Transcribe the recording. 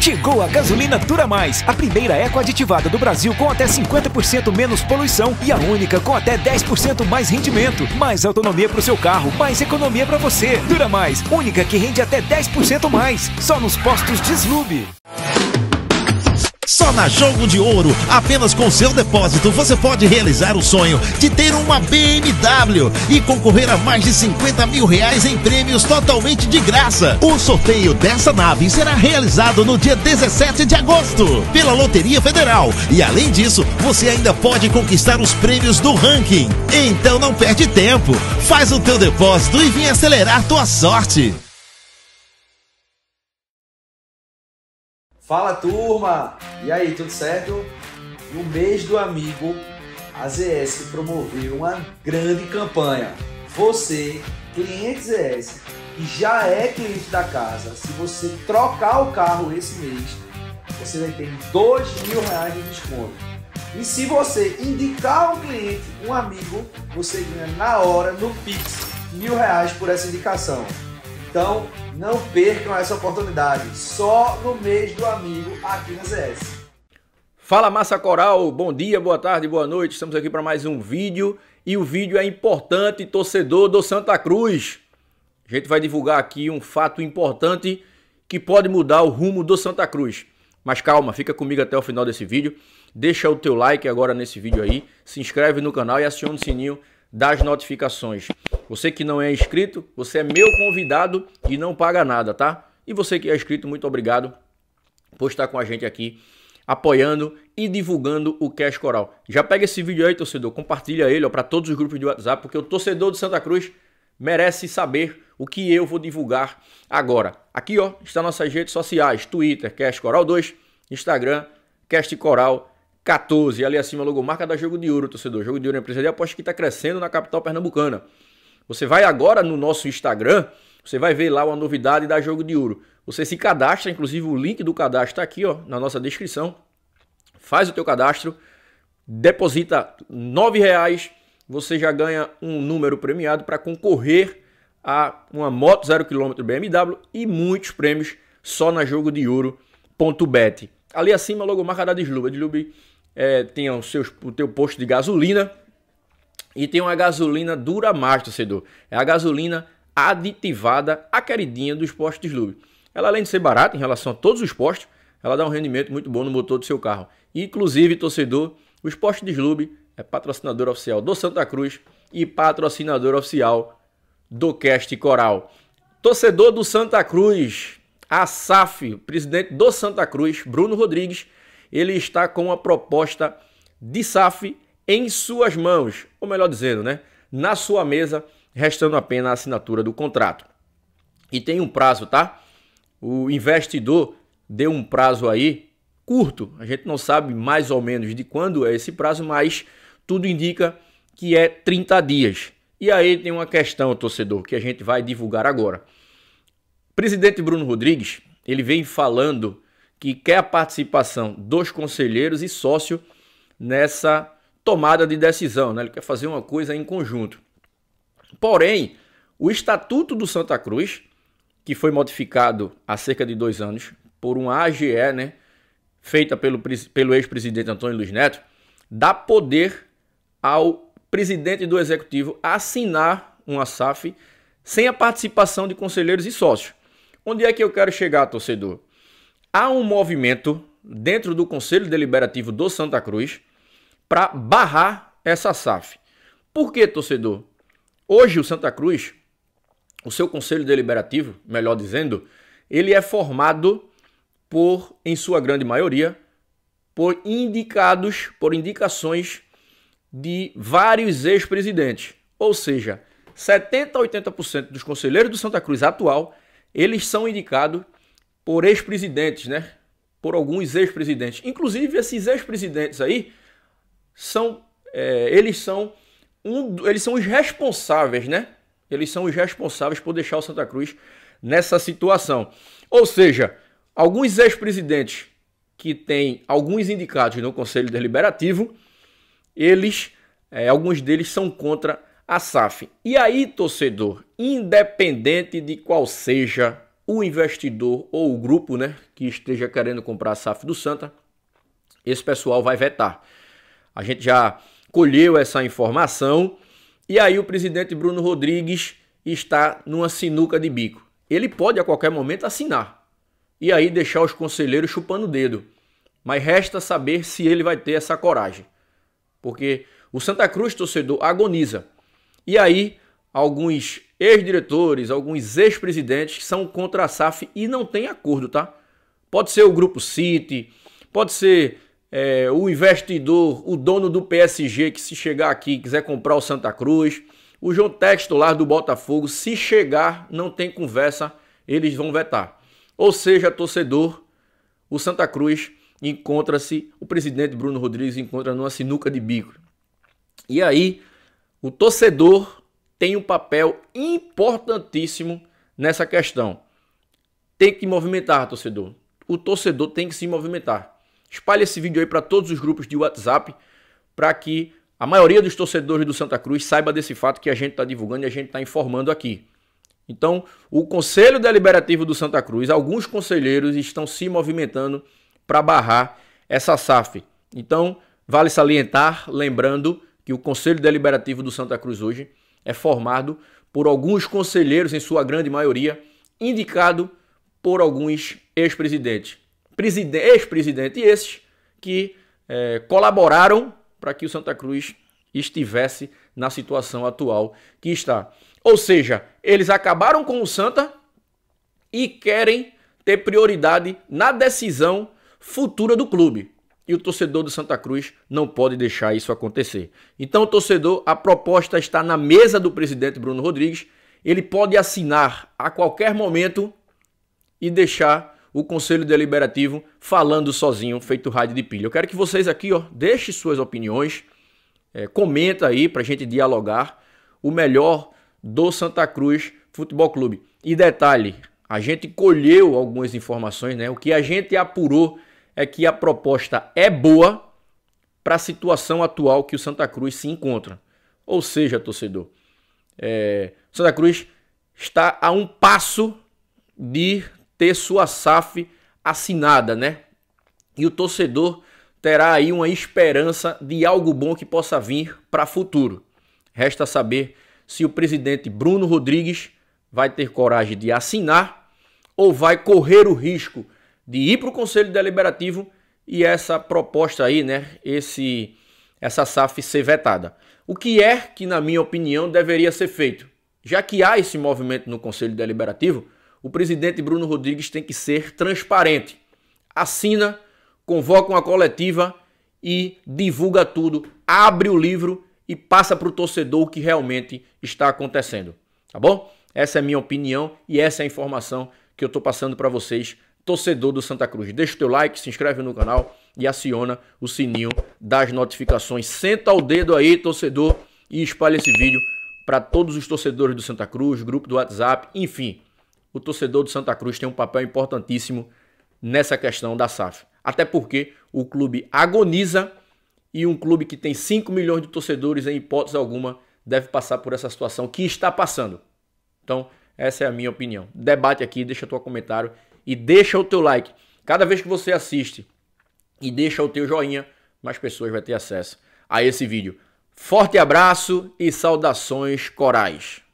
Chegou a gasolina Dura Mais, a primeira ecoaditivada do Brasil com até 50% menos poluição e a única com até 10% mais rendimento. Mais autonomia para o seu carro, mais economia para você. Dura Mais, única que rende até 10% mais. Só nos postos Deslube. Só na Jogo de Ouro, apenas com seu depósito, você pode realizar o sonho de ter uma BMW e concorrer a mais de 50 mil reais em prêmios totalmente de graça. O sorteio dessa nave será realizado no dia 17 de agosto pela Loteria Federal. E além disso, você ainda pode conquistar os prêmios do ranking. Então não perde tempo, faz o teu depósito e vem acelerar tua sorte. Fala turma! E aí, tudo certo? No mês do amigo, a ZS promoveu uma grande campanha. Você, cliente ZS, que já é cliente da casa, se você trocar o carro esse mês, você vai ter dois mil reais de desconto. E se você indicar um cliente, um amigo, você ganha na hora, no Pix, mil reais por essa indicação. Então, não percam essa oportunidade, só no mês do amigo aqui na ZS. Fala massa coral, bom dia, boa tarde, boa noite. Estamos aqui para mais um vídeo e o vídeo é importante, torcedor do Santa Cruz. A gente vai divulgar aqui um fato importante que pode mudar o rumo do Santa Cruz. Mas calma, fica comigo até o final desse vídeo. Deixa o teu like agora nesse vídeo aí, se inscreve no canal e aciona o sininho das notificações. Você que não é inscrito, você é meu convidado e não paga nada, tá? E você que é inscrito, muito obrigado por estar com a gente aqui apoiando e divulgando o Cash Coral. Já pega esse vídeo aí, torcedor, compartilha ele para todos os grupos de WhatsApp, porque o torcedor de Santa Cruz merece saber o que eu vou divulgar agora. Aqui, ó, está nossas redes sociais: Twitter, Cash Coral 2, Instagram, Cast Coral 14. Ali acima, logo logomarca da Jogo de Ouro, torcedor. Jogo de Ouro é empresa de aposta que está crescendo na capital pernambucana. Você vai agora no nosso Instagram, você vai ver lá uma novidade da Jogo de Ouro. Você se cadastra, inclusive o link do cadastro está aqui ó, na nossa descrição. Faz o teu cadastro, deposita R$ reais, você já ganha um número premiado para concorrer a uma moto 0km BMW e muitos prêmios só na Jogo de Ouro.bet. Ali acima, logomarca da Desluba. Desluba é, tem o, seu, o teu posto de gasolina e tem uma gasolina dura mais, torcedor. É a gasolina aditivada, a queridinha dos postos Lube. Ela, além de ser barata em relação a todos os postos, ela dá um rendimento muito bom no motor do seu carro. Inclusive, torcedor, os postos Lube é patrocinador oficial do Santa Cruz e patrocinador oficial do Cast Coral. Torcedor do Santa Cruz, a SAF, presidente do Santa Cruz, Bruno Rodrigues, ele está com uma proposta de SAF em suas mãos, ou melhor dizendo, né, na sua mesa, restando apenas a assinatura do contrato. E tem um prazo, tá? O investidor deu um prazo aí curto. A gente não sabe mais ou menos de quando é esse prazo, mas tudo indica que é 30 dias. E aí tem uma questão, torcedor, que a gente vai divulgar agora. O presidente Bruno Rodrigues, ele vem falando que quer a participação dos conselheiros e sócio nessa tomada de decisão, né? ele quer fazer uma coisa em conjunto. Porém, o Estatuto do Santa Cruz, que foi modificado há cerca de dois anos por uma AGE, né, feita pelo, pelo ex-presidente Antônio Luiz Neto, dá poder ao presidente do executivo assinar uma SAF sem a participação de conselheiros e sócios. Onde é que eu quero chegar, torcedor? Há um movimento dentro do Conselho Deliberativo do Santa Cruz para barrar essa SAF. Por que, torcedor? Hoje o Santa Cruz, o seu conselho deliberativo, melhor dizendo, ele é formado por, em sua grande maioria, por indicados, por indicações de vários ex-presidentes. Ou seja, 70 a 80% dos conselheiros do Santa Cruz atual, eles são indicados por ex-presidentes, né? Por alguns ex-presidentes. Inclusive esses ex-presidentes aí, são é, eles são um, eles são os responsáveis, né? Eles são os responsáveis por deixar o Santa Cruz nessa situação. Ou seja, alguns ex-presidentes que têm alguns indicados no Conselho Deliberativo, eles, é, alguns deles são contra a SAF. E aí, torcedor, independente de qual seja o investidor ou o grupo né, que esteja querendo comprar a SAF do Santa, esse pessoal vai vetar. A gente já colheu essa informação e aí o presidente Bruno Rodrigues está numa sinuca de bico. Ele pode a qualquer momento assinar e aí deixar os conselheiros chupando o dedo. Mas resta saber se ele vai ter essa coragem. Porque o Santa Cruz torcedor agoniza. E aí alguns ex-diretores, alguns ex-presidentes são contra a SAF e não tem acordo, tá? Pode ser o grupo City, pode ser é, o investidor, o dono do PSG, que se chegar aqui quiser comprar o Santa Cruz, o João Texto lá do Botafogo, se chegar, não tem conversa, eles vão vetar. Ou seja, torcedor, o Santa Cruz encontra-se, o presidente Bruno Rodrigues encontra numa sinuca de bico. E aí, o torcedor tem um papel importantíssimo nessa questão. Tem que movimentar, torcedor. O torcedor tem que se movimentar. Espalhe esse vídeo aí para todos os grupos de WhatsApp para que a maioria dos torcedores do Santa Cruz saiba desse fato que a gente está divulgando e a gente está informando aqui. Então, o Conselho Deliberativo do Santa Cruz, alguns conselheiros estão se movimentando para barrar essa SAF. Então, vale salientar, lembrando que o Conselho Deliberativo do Santa Cruz hoje é formado por alguns conselheiros, em sua grande maioria, indicado por alguns ex-presidentes ex-presidente e esses que é, colaboraram para que o Santa Cruz estivesse na situação atual que está. Ou seja, eles acabaram com o Santa e querem ter prioridade na decisão futura do clube. E o torcedor do Santa Cruz não pode deixar isso acontecer. Então, o torcedor, a proposta está na mesa do presidente Bruno Rodrigues. Ele pode assinar a qualquer momento e deixar o Conselho Deliberativo falando sozinho, feito rádio de pilha. Eu quero que vocês aqui, ó, deixem suas opiniões, é, comenta aí para a gente dialogar o melhor do Santa Cruz Futebol Clube. E detalhe, a gente colheu algumas informações, né? O que a gente apurou é que a proposta é boa para a situação atual que o Santa Cruz se encontra. Ou seja, torcedor, é, Santa Cruz está a um passo de ter sua SAF assinada, né? E o torcedor terá aí uma esperança de algo bom que possa vir para o futuro. Resta saber se o presidente Bruno Rodrigues vai ter coragem de assinar ou vai correr o risco de ir para o Conselho Deliberativo e essa proposta aí, né, esse essa SAF ser vetada. O que é que, na minha opinião, deveria ser feito? Já que há esse movimento no Conselho Deliberativo, o presidente Bruno Rodrigues tem que ser transparente. Assina, convoca uma coletiva e divulga tudo, abre o livro e passa para o torcedor o que realmente está acontecendo. Tá bom? Essa é a minha opinião e essa é a informação que eu estou passando para vocês, torcedor do Santa Cruz. Deixa o teu like, se inscreve no canal e aciona o sininho das notificações. Senta o dedo aí, torcedor, e espalha esse vídeo para todos os torcedores do Santa Cruz, grupo do WhatsApp, enfim o torcedor do Santa Cruz tem um papel importantíssimo nessa questão da SAF. Até porque o clube agoniza e um clube que tem 5 milhões de torcedores, em hipótese alguma, deve passar por essa situação que está passando. Então, essa é a minha opinião. Debate aqui, deixa o teu comentário e deixa o teu like. Cada vez que você assiste e deixa o teu joinha, mais pessoas vão ter acesso a esse vídeo. Forte abraço e saudações corais.